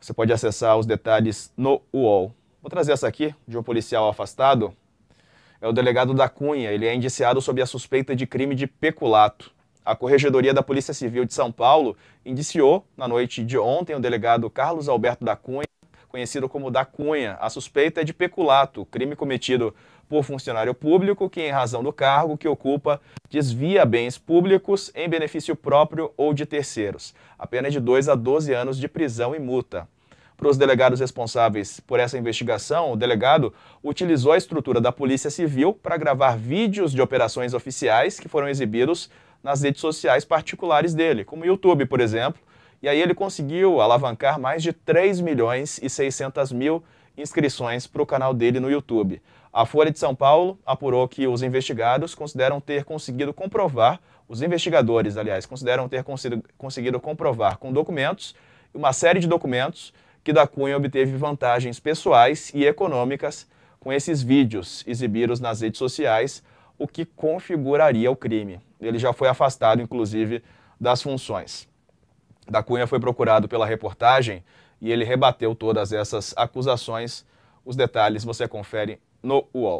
Você pode acessar os detalhes no UOL. Vou trazer essa aqui, de um policial afastado. É o delegado da Cunha. Ele é indiciado sob a suspeita de crime de peculato. A Corregedoria da Polícia Civil de São Paulo indiciou, na noite de ontem, o delegado Carlos Alberto da Cunha conhecido como da Cunha. A suspeita é de peculato, crime cometido por funcionário público que, em razão do cargo que ocupa, desvia bens públicos em benefício próprio ou de terceiros. A pena é de 2 a 12 anos de prisão e multa. Para os delegados responsáveis por essa investigação, o delegado utilizou a estrutura da Polícia Civil para gravar vídeos de operações oficiais que foram exibidos nas redes sociais particulares dele, como o YouTube, por exemplo, e aí ele conseguiu alavancar mais de 3 milhões e 600 mil inscrições para o canal dele no YouTube. A Folha de São Paulo apurou que os investigados consideram ter conseguido comprovar, os investigadores, aliás, consideram ter conseguido comprovar com documentos, uma série de documentos, que da Cunha obteve vantagens pessoais e econômicas com esses vídeos exibidos nas redes sociais, o que configuraria o crime. Ele já foi afastado, inclusive, das funções da Cunha foi procurado pela reportagem e ele rebateu todas essas acusações. Os detalhes você confere no UOL.